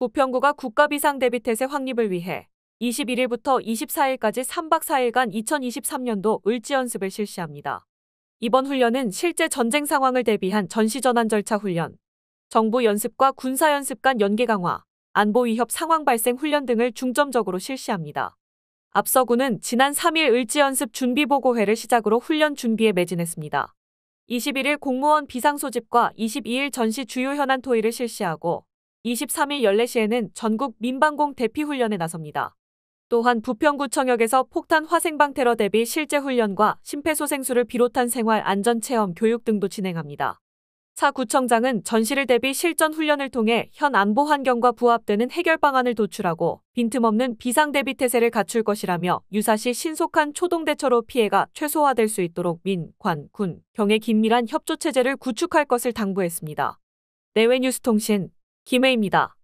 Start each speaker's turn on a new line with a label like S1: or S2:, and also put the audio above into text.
S1: 부평구가 국가비상대비태세 확립을 위해 21일부터 24일까지 3박 4일간 2023년도 을지연습을 실시합니다. 이번 훈련은 실제 전쟁 상황을 대비한 전시전환 절차 훈련, 정부 연습과 군사 연습 간 연계 강화, 안보 위협 상황 발생 훈련 등을 중점적으로 실시합니다. 앞서 군은 지난 3일 을지연습 준비보고회를 시작으로 훈련 준비에 매진했습니다. 21일 공무원 비상소집과 22일 전시 주요 현안 토의를 실시하고 23일 14시에는 전국 민방공 대피훈련에 나섭니다. 또한 부평구청역에서 폭탄 화생방 테러 대비 실제 훈련과 심폐소생술을 비롯한 생활 안전체험 교육 등도 진행합니다. 차 구청장은 전시를 대비 실전 훈련을 통해 현 안보 환경과 부합되는 해결 방안을 도출하고 빈틈없는 비상 대비 태세를 갖출 것이라며 유사시 신속한 초동 대처로 피해가 최소화될 수 있도록 민, 관, 군, 경의 긴밀한 협조 체제를 구축할 것을 당부했습니다. 내외뉴스통신 김혜입니다.